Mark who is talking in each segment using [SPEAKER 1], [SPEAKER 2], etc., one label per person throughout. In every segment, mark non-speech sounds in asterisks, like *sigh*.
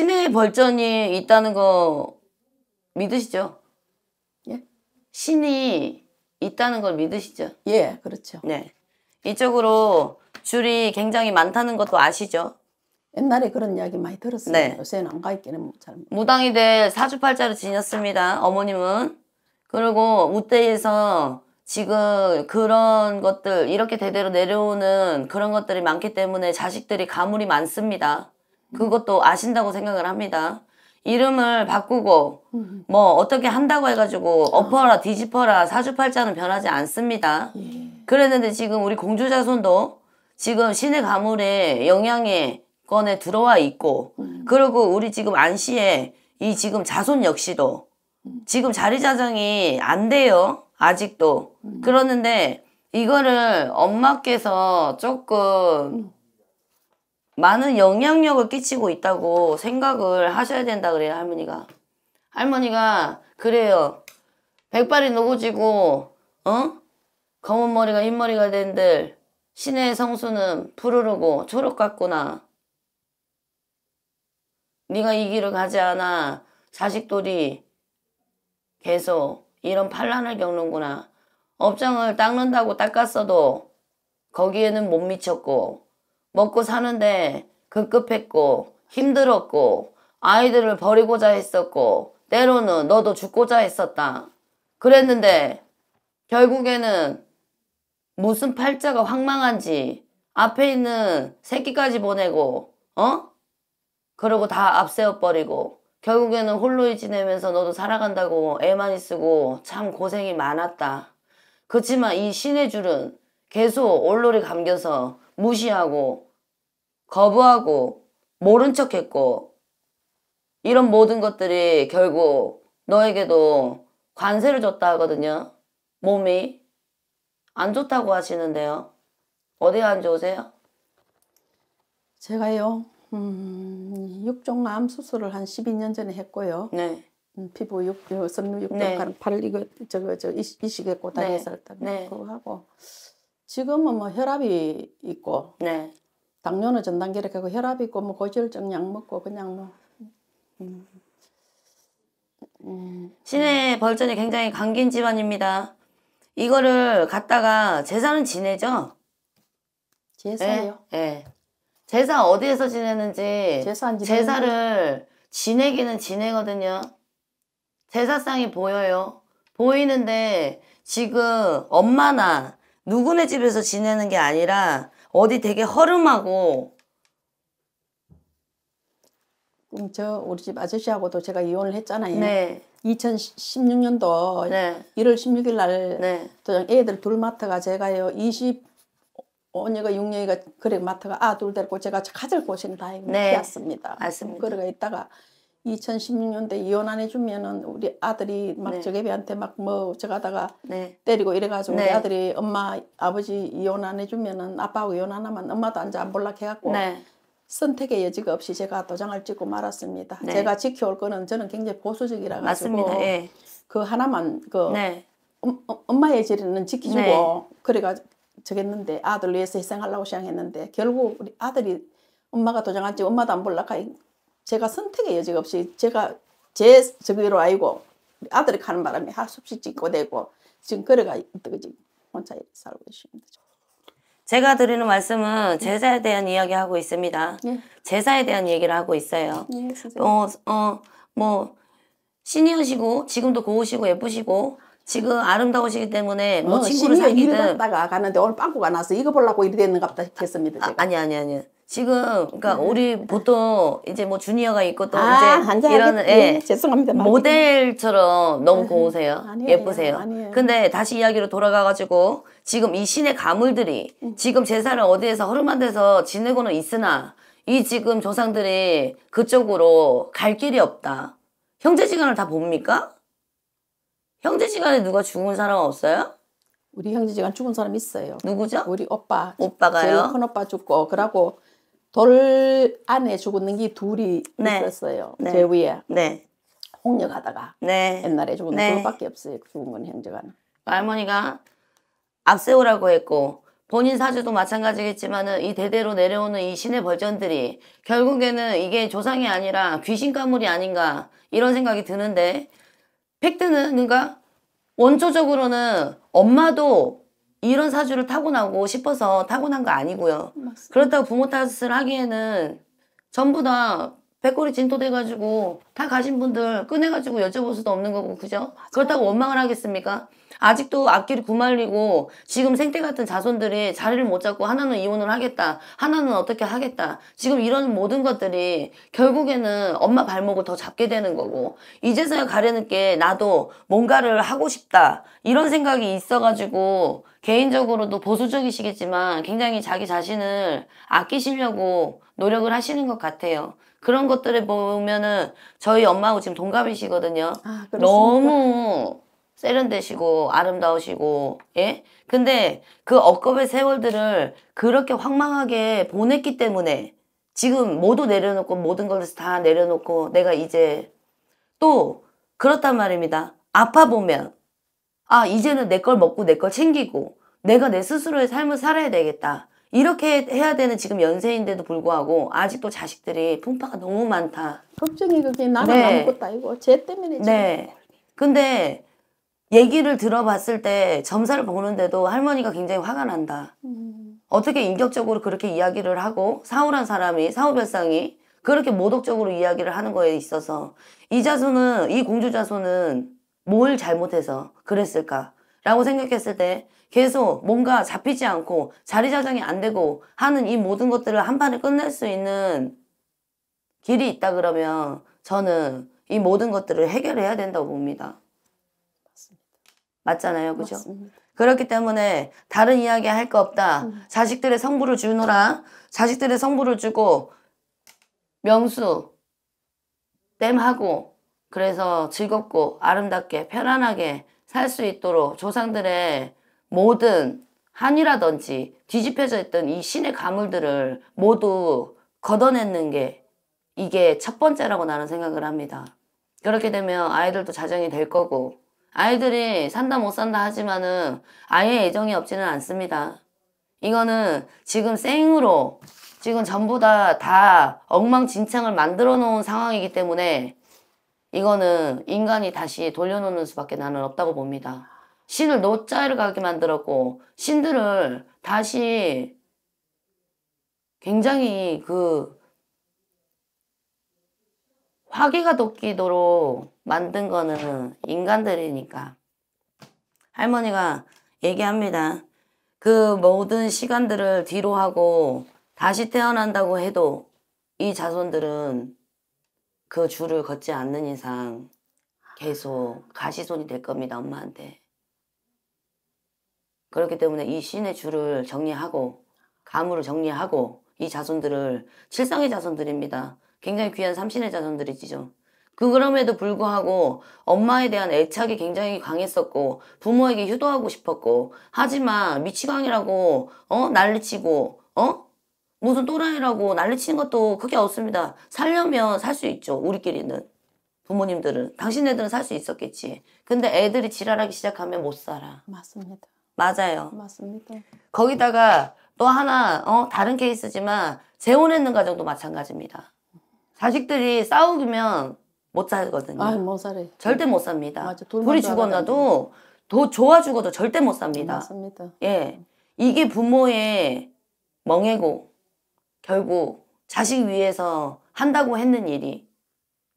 [SPEAKER 1] 신의 벌전이 있다는 거 믿으시죠? 예? 신이 있다는 걸 믿으시죠? 예, 그렇죠. 네. 이쪽으로 줄이 굉장히 많다는 것도 아시죠?
[SPEAKER 2] 옛날에 그런 이야기 많이 들었어요. 네. 요새는 안 가 있기는
[SPEAKER 1] 뭐 잘. 무당이 될 사주팔자로 지냈습니다. 어머님은. 그리고 우대에서 지금 그런 것들 이렇게 대대로 내려오는 그런 것들이 많기 때문에 자식들이 가물이 많습니다. 음. 그것도 아신다고 생각을 합니다. 이름을 바꾸고 음. 뭐 어떻게 한다고 해가지고 아. 엎어라 뒤집어라 사주팔자는 변하지 않습니다. 예. 그랬는데 지금 우리 공주자손도 지금 신의 가물에 영향의 건에 들어와 있고 음. 그리고 우리 지금 안씨의 이 지금 자손 역시도 지금 자리자정이 안 돼요. 아직도. 그러는데 이거를 엄마께서 조금 많은 영향력을 끼치고 있다고 생각을 하셔야 된다 그래요 할머니가 할머니가 그래요 백발이 누고지고 어? 검은 머리가 흰머리가 된들 신의 성수는 푸르르고 초록 같구나 네가 이 길을 가지 않아 자식돌이 계속 이런 판란을 겪는구나 업장을 닦는다고 닦았어도 거기에는 못 미쳤고 먹고 사는데 급급했고 힘들었고 아이들을 버리고자 했었고 때로는 너도 죽고자 했었다. 그랬는데 결국에는 무슨 팔자가 황망한지 앞에 있는 새끼까지 보내고 어? 그러고 다 앞세워버리고 결국에는 홀로 지내면서 너도 살아간다고 애 많이 쓰고 참 고생이 많았다. 그치만 이 신의 줄은 계속 올놀이 감겨서 무시하고 거부하고 모른 척했고 이런 모든 것들이 결국 너에게도 관세를 줬다 하거든요. 몸이 안 좋다고 하시는데요. 어디가 안 좋으세요?
[SPEAKER 2] 제가요. 음, 육종암 수술을 한 12년 전에 했고요. 네. 음, 피부 육, 선류 네. 육종 네. 이거 저거 저 이식했고 다리살 네. 그거 네. 하고 지금은 뭐 혈압이 있고 네. 당뇨는 전단계를 하고 혈압이 있고 뭐 고지혈증 약 먹고 그냥 뭐
[SPEAKER 1] 음. 음. 시내 벌전이 굉장히 강긴 집안입니다. 이거를 갖다가 제사는 지내죠? 제사요? 예. 예. 제사 어디에서 지내는지 제사 제사를 지내기는 지내거든요. 제사상이 보여요. 보이는데 지금 엄마나 누구네 집에서 지내는 게 아니라 어디 되게 허름하고 음, 저 우리
[SPEAKER 2] 집 아저씨하고도 제가 이혼을 했잖아요. 네. 2016년도 네. 1월 16일 날 네. 또 애들 둘 맡아가 제가요 2 5년과 6년이가 그래 맡아가 아둘 데리고 제가 가질 곳생다 네. 했습니다. 맞습니다. 그러가 있다가 2016년대 이혼 안 해주면은 우리 아들이 막 네. 저개비한테 막 뭐 저가다가 네. 때리고 이래가지고 네. 우리 아들이 엄마 아버지 이혼 안 해주면은 아빠하고 이혼 안 하면 엄마도 앉아 안볼라해갖고 네. 선택의 여지가 없이 제가 도장을 찍고 말았습니다. 네. 제가 지켜올 거는 저는 굉장히 보수적이라 가지고 예. 그 하나만 그
[SPEAKER 1] 음,
[SPEAKER 2] 어, 엄마의 지리는 지키주고 그래가 저겠는데 아들 위해서 희생하려고 시작했는데 결국 우리 아들이 엄마가 도장 안 찍고 엄마도 안볼라하 제가 선택의 여지가 없이 제가 제 저기로 아이고 아들이 가는 바람에 할 수 없이 찍고 대고 지금 걸어가 뜨거지 혼자 살고 있습니다.
[SPEAKER 1] 제가 드리는 말씀은 제사에 대한 이야기하고 있습니다. 예. 제사에 대한 얘기를 하고 있어요. 예, 어, 어, 뭐 신이시고 지금도 고우시고 예쁘시고 지금 아름다우시기 때문에 뭐 어, 친구를 사귀든 다가 가는데 오늘 빵꾸가 나서 이거 보려고 이래 됐는가 보다 아, 했습니다. 아, 아니 아니 아니. 지금 그러니까 네. 우리 보통 이제 뭐 주니어가 있고 또 아, 이제 이런 예, 예, 죄송합니다. 모델처럼 너무 고우세요. 아니에요, 예쁘세요. 아니에요. 근데 다시 이야기로 돌아가 가지고 지금 이 신의 가물들이 음. 지금 제사를 어디에서 허름한 데서 지내고는 있으나 이 지금 조상들이 그쪽으로 갈 길이 없다. 형제 지간을 다 봅니까? 형제 지간에 누가 죽은 사람 없어요? 우리 형제 지간 죽은 사람 있어요. 누구죠? 우리 오빠. 오빠가요? 큰
[SPEAKER 2] 오빠 죽고 그러고 돌 안에 죽었는 게 둘이 네. 있었어요. 네. 제 위에. 네.
[SPEAKER 1] 홍역하다가
[SPEAKER 2] 네. 옛날에 죽은 네. 둘밖에 없어요. 그 죽은 건 형제가.
[SPEAKER 1] 할머니가 앞세우라고 했고 본인 사주도 마찬가지겠지만은 이 대대로 내려오는 이 신의 벌전들이 결국에는 이게 조상이 아니라 귀신 가물이 아닌가 이런 생각이 드는데 팩트는 그러니까 원초적으로는 엄마도 이런 사주를 타고나고 싶어서 타고난 거 아니고요. 맞습니다. 그렇다고 부모 탓을 하기에는 전부 다 백골이 진토돼가지고 다 가신 분들 꺼내가지고 여쭤볼 수도 없는 거고 그죠? 맞아 그렇다고 원망을 하겠습니까? 아직도 앞길이 구말리고 지금 생태 같은 자손들이 자리를 못 잡고 하나는 이혼을 하겠다 하나는 어떻게 하겠다 지금 이런 모든 것들이 결국에는 엄마 발목을 더 잡게 되는 거고 이제서야 가려는게 나도 뭔가를 하고 싶다 이런 생각이 있어가지고 개인적으로도 보수적이시겠지만 굉장히 자기 자신을 아끼시려고 노력을 하시는 것 같아요 그런 것들을 보면은 저희 엄마하고 지금 동갑이시거든요. 아, 너무 세련되시고 아름다우시고 예? 근데 그 억겁의 세월들을 그렇게 황망하게 보냈기 때문에 지금 모두 내려놓고 모든 것을 다 내려놓고 내가 이제 또 그렇단 말입니다. 아파 보면 아 이제는 내 걸 먹고 내 걸 챙기고 내가 내 스스로의 삶을 살아야 되겠다. 이렇게 해야 되는 지금 연세인데도 불구하고 아직도 자식들이 풍파가 너무 많다.
[SPEAKER 2] 걱정이 그게 나는 네. 아것도아니쟤 때문이죠. 네.
[SPEAKER 1] 근데 얘기를 들어봤을 때 점사를 보는데도 할머니가 굉장히 화가 난다. 음. 어떻게 인격적으로 그렇게 이야기를 하고 사오란 사람이 사오별상이 그렇게 모독적으로 이야기를 하는 거에 있어서 이 자손은 이 공주 자손은 뭘 잘못해서 그랬을까? 라고 생각했을 때 계속 뭔가 잡히지 않고 자리자정이 안 되고 하는 이 모든 것들을 한 판에 끝낼 수 있는 길이 있다 그러면 저는 이 모든 것들을 해결해야 된다고 봅니다. 맞잖아요 그죠? 그렇기 때문에 다른 이야기 할 거 없다. 음. 자식들의 성부를 주노라. 자식들의 성부를 주고 명수 땜하고 그래서 즐겁고 아름답게 편안하게 살수 있도록 조상들의 모든 한이라든지 뒤집혀져 있던 이 신의 가물들을 모두 걷어내는 게 이게 첫 번째라고 나는 생각을 합니다. 그렇게 되면 아이들도 자정이 될 거고 아이들이 산다 못 산다 하지만은 아예 애정이 없지는 않습니다. 이거는 지금 생으로 지금 전부 다다 다 엉망진창을 만들어 놓은 상황이기 때문에 이거는 인간이 다시 돌려놓는 수밖에 나는 없다고 봅니다. 신을 노자를 가게 만들었고 신들을 다시 굉장히 그 화기가 돋기도록 만든 거는 인간들이니까 할머니가 얘기합니다. 그 모든 시간들을 뒤로 하고 다시 태어난다고 해도 이 자손들은 그 줄을 걷지 않는 이상 계속 가시손이 될 겁니다, 엄마한테. 그렇기 때문에 이 신의 줄을 정리하고 가물을 정리하고 이 자손들을 칠상의 자손들입니다. 굉장히 귀한 삼신의 자손들이지죠. 그 그럼에도 불구하고 엄마에 대한 애착이 굉장히 강했었고 부모에게 효도하고 싶었고 하지만 미치광이라고 어 난리치고 어 무슨 또라이라고 난리치는 것도 크게 없습니다. 살려면 살 수 있죠. 우리끼리는. 부모님들은. 당신네들은 살 수 있었겠지. 근데 애들이 지랄하기 시작하면 못 살아. 맞습니다. 맞아요. 맞습니다. 거기다가 또 하나 어 다른 케이스지만 재혼했는 가정도 마찬가지입니다. 자식들이 싸우기면 못 살거든요. 아, 못 살아요. 절대 못 삽니다. 맞아, 둘이 죽었나도 더 좋아 죽어도 절대 못 삽니다. 맞습니다. 예. 이게 부모의 멍해고 결국 자식 위해서 한다고 했는 일이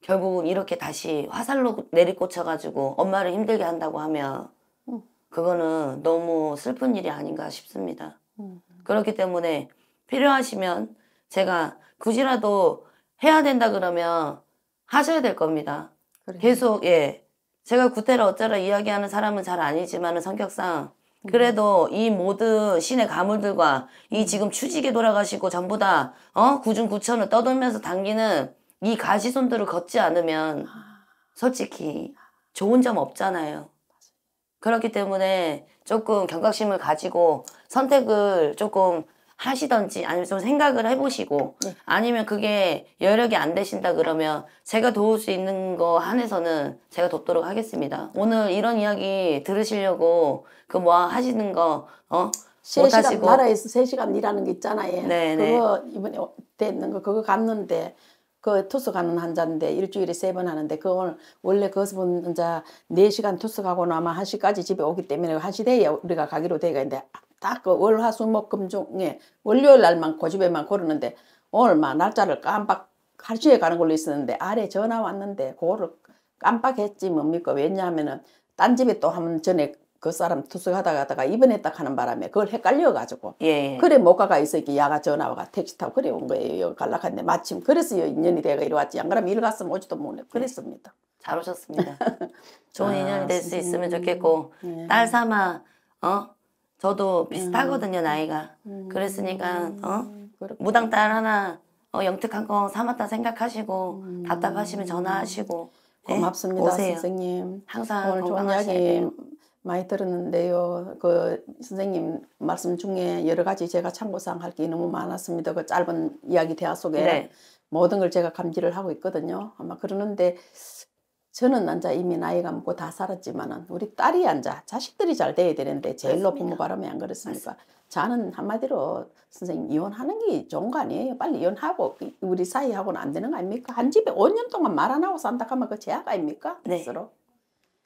[SPEAKER 1] 결국은 이렇게 다시 화살로 내리꽂혀가지고 엄마를 힘들게 한다고 하면 음. 그거는 너무 슬픈 일이 아닌가 싶습니다. 음. 그렇기 때문에 필요하시면 제가 굳이라도 해야 된다 그러면 하셔야 될 겁니다. 그래. 계속 예 제가 구태를 어쩌라 이야기하는 사람은 잘 아니지만 성격상 음. 그래도 이 모든 신의 가물들과 이 지금 추직에 돌아가시고 전부 다 어? 구중구천을 떠돌면서 당기는 이 가시손들을 걷지 않으면 아. 솔직히 좋은 점 없잖아요. 그렇기 때문에 조금 경각심을 가지고 선택을 조금 하시던지 아니면 좀 생각을 해보시고 네. 아니면 그게 여력이 안 되신다 그러면 제가 도울 수 있는 거 한해서는 제가 돕도록 하겠습니다. 오늘 이런 이야기 들으시려고 그 뭐 하시는 거 어? 3시간 나라에서
[SPEAKER 2] 3시간 일하는 게 있잖아요. 네네. 네. 그거 이번에 됐는 거 그거 갔는데 그 투수 가는 환자인데 일주일에 세 번 하는데 그 오늘 원래 그분 환자 4시간 투수 가고 나면 1시까지 집에 오기 때문에 1시대에 우리가 가기로 되어 있는데 딱그 월, 화, 수, 목, 금, 중, 에 월요일 날만 고집에만 그 고르는데 오늘 막 날짜를 깜빡 할시에 가는 걸로 있었는데 아래 전화 왔는데 그거를 깜빡했지 뭡니까 왜냐하면은 딴 집에 또 한 번 전에 그 사람 투숙하다가 다가 입원했다 하는 바람에 그걸 헷갈려 가지고 예, 예. 그래 못 가가 있어 이렇게 야가 전화가 와 택시 타고 그래 온 거예요 갈라 갔는데 마침 그래서 요 인연이 돼가 이리 왔지 안 그러면 일 갔으면 오지도 못해 예.
[SPEAKER 1] 그랬습니다 잘 오셨습니다 *laughs* 좋은 인연이 될수 아, 음. 있으면 좋겠고 예. 딸 삼아 어 저도 비슷하거든요, 음. 나이가. 음. 그랬으니까, 어? 그렇구나. 무당딸 하나, 어, 영특한 거 삼았다 생각하시고, 음. 답답하시면 전화하시고.
[SPEAKER 2] 네, 고맙습니다, 오세요. 선생님. 항상 오늘 좋은 이야기 많이 들었는데요. 그 선생님 말씀 중에 여러 가지 제가 참고사항 할게 너무 많았습니다. 그 짧은 이야기 대화 속에 네. 모든 걸 제가 감지를 하고 있거든요. 아마 그러는데 저는 앉아 이미 나이가 먹고 다 살았지만은 우리 딸이 앉아 자식들이 잘 돼야 되는데 제일로 부모 바람이 안 그렇습니까? 맞습니다. 저는 한마디로 선생님 이혼하는 게 좋은 거 아니에요? 빨리 이혼하고 우리 사이하고는 안 되는 거 아닙니까? 한 집에 5년 동안 말 안 하고 산다 하면 그 제약 아닙니까? 네. 스스로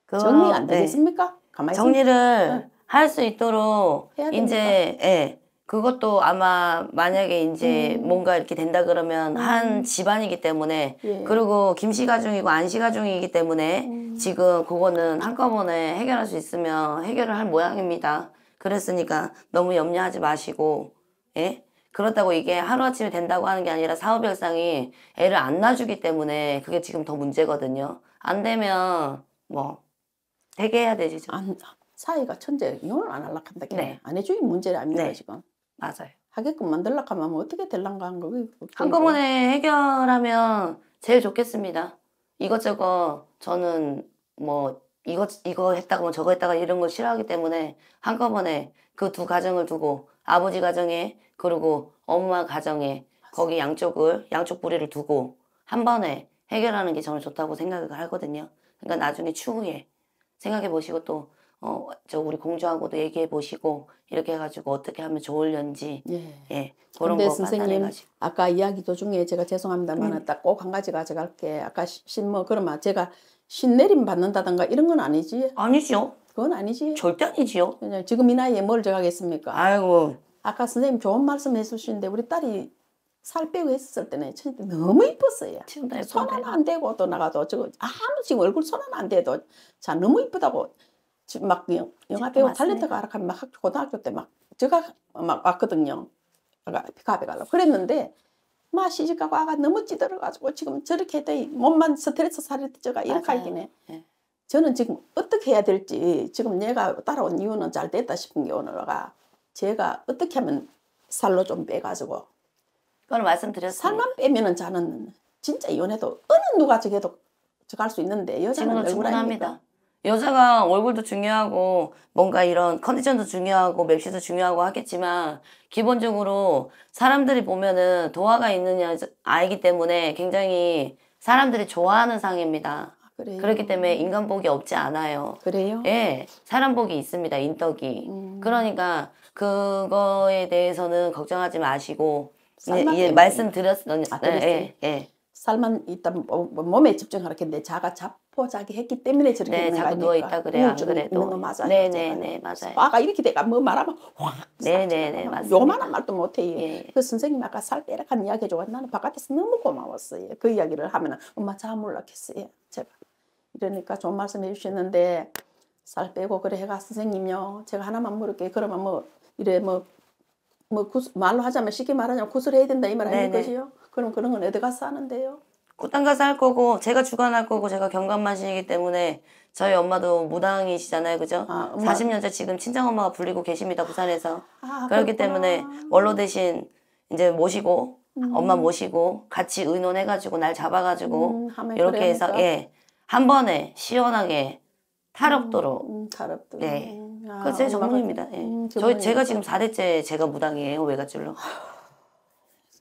[SPEAKER 2] 그, 정리 안 네. 되겠습니까? 네. 가만히 정리를 네.
[SPEAKER 1] 할수 있도록 이제 예. 그것도 아마 만약에 이제 음. 뭔가 이렇게 된다 그러면 음. 한 집안이기 때문에 예. 그리고 김씨 가중이고 안씨 가중이기 때문에 음. 지금 그거는 한꺼번에 해결할 수 있으면 해결을 할 모양입니다. 그랬으니까 너무 염려하지 마시고 예? 그렇다고 이게 하루아침에 된다고 하는 게 아니라 사업 일상이 애를 안 놔주기 때문에 그게 지금 더 문제거든요. 안 되면 뭐 되게 해야 되지. 안, 사이가
[SPEAKER 2] 천재 이혼을 안할라한다 네. 아내 주인 문제를 압니다 네. 지금. 맞아요. 하게끔 만들라 하면 뭐 어떻게 될랑가 한 거고. 한꺼번에
[SPEAKER 1] 해결하면 제일 좋겠습니다. 이것저것 저는 뭐 이거 이거 했다가 뭐 저거 했다가 이런 거 싫어하기 때문에 한꺼번에 그 두 가정을 두고 아버지 가정에 그리고 엄마 가정에 거기 양쪽을 양쪽 뿌리를 두고 한 번에 해결하는 게 저는 좋다고 생각을 하거든요. 그러니까 나중에 추후에 생각해 보시고 또 어, 저 우리 공주하고도 얘기해 보시고 이렇게 해가지고 어떻게 하면 좋을련지 예. 예 그런 거 선생님
[SPEAKER 2] 아까 이야기 도중에 제가 죄송합니다만 음. 딱꼭 한 가지 가져갈게 아까 신 뭐 그러면 제가 신내림 받는다던가 이런 건 아니지 아니죠 그건 아니지 절대 아니지요 그냥 지금 이 나이에 뭘 제가 하겠습니까 아이고 아까 선생님 좋은 말씀 해주시는데 우리 딸이 살 빼고 했을 때는 너무 이뻤어요. 손 하나 안 대고 또 나가도 저거 아무 지금 얼굴 손 하나 안 대도 자 너무 이쁘다고 막 영화 배우 탤런트가 아아가면막 학교 고등학교 때막 제가 막 왔거든요. 피카베 가려고 그랬는데 마 시집가고 아가 너무 찌들어가지고 지금 저렇게 돼 몸만 스트레스 살이 쪄가 이렇게 하긴 해. 예. 저는 지금 어떻게 해야 될지 지금 얘가 따라온 이유는 잘 됐다 싶은 게 오늘가 제가 어떻게 하면 살로 좀 빼가지고
[SPEAKER 1] 오늘 말씀드렸어요. 살만
[SPEAKER 2] 빼면은 저는 진짜 이혼도 어느 누가 저게도 저갈 수 있는데 여자는 얼굴 아닙니다.
[SPEAKER 1] 여자가 얼굴도 중요하고 뭔가 이런 컨디션도 중요하고 맵시도 중요하고 하겠지만 기본적으로 사람들이 보면은 도화가 있는 여 아이기 때문에 굉장히 사람들이 좋아하는 상입니다. 아,
[SPEAKER 2] 그래요. 그렇기 때문에
[SPEAKER 1] 인간복이 없지 않아요. 그래요? 예. 사람복이 있습니다. 인덕이. 음. 그러니까 그거에 대해서는 걱정하지 마시고 예, 예, 말씀드렸 예, 아, 예, 예. 살만 있다 뭐, 뭐 몸에 집중하라겠는데
[SPEAKER 2] 자가 자포자기 했기 때문에 저렇게 네, 자꾸 누워 있다 그래 안 그래도 있는 맞아요. 네네네 네, 네, 맞아요. 아까 이렇게 내가 뭐 말하면 확
[SPEAKER 1] 네네네 맞습니 요만한
[SPEAKER 2] 말도 못해. 예. 그 선생님 아까 살 빼라간 이야기 해줘 나는 바깥에서 너무 고마웠어요. 그 이야기를 하면은 엄마 잘 몰랐겠어요. 제발 이러니까 좋은 말씀해 주시는데 살 빼고 그래 해가 선생님요. 제가 하나만 물을게요. 그러면 뭐 이래 뭐뭐 뭐, 뭐 말로 하자면 쉽게 말하자면 구슬해야 된다 이말 네, 아닌 것이요. 그럼 그런 건 어디 가서 하는데요?
[SPEAKER 1] 꽃당 가서 할 거고 제가 주관할 거고 제가 경감만신이기 때문에 저희 엄마도 무당이시잖아요, 그죠? 아, 40년째 지금 친정 엄마가 불리고 계십니다 부산에서. 아, 그렇기 그렇구나. 때문에 원로 대신 이제 모시고 음. 엄마 모시고 같이 의논해가지고 날 잡아가지고 음, 이렇게 그래야겠다. 해서 예, 예한 번에 시원하게 탈업도록. 음, 음 탈업도록. 예. 네.
[SPEAKER 2] 음, 아, 그제 전문입니다.
[SPEAKER 1] 예. 음, 저희 제가 지금 4대째 제가 무당이에요 외갓줄로. *laughs*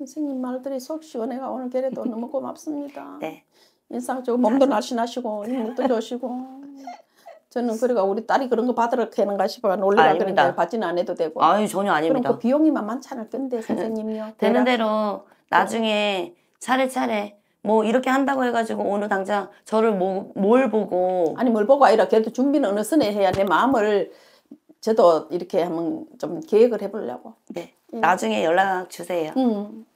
[SPEAKER 2] 선생님 말들이 속 시원해가 아, 오늘 계래도 너무 고맙습니다. *laughs* 네. 인상적으 몸도 날씬하시고 힘도 좋으시고 저는 그래가 우리 딸이 그런 거 받으러 가는 가 싶어
[SPEAKER 1] 놀래라 그러니까 받지는 안 해도 되고 아니 전혀 아닙니다. 그럼 그 비용이 만만치 않을 텐데
[SPEAKER 2] 선생님요.
[SPEAKER 1] *laughs* 되는 대로 나중에 차례차례 뭐 이렇게 한다고 해가지고 오늘 당장 저를 뭐, 뭘 보고 아니 뭘 보고 아니라 그래도 준비는 어느 선에 해야 내 마음을 저도 이렇게 한번 좀 계획을 해보려고. 네. 음. 나중에 연락 주세요. 음.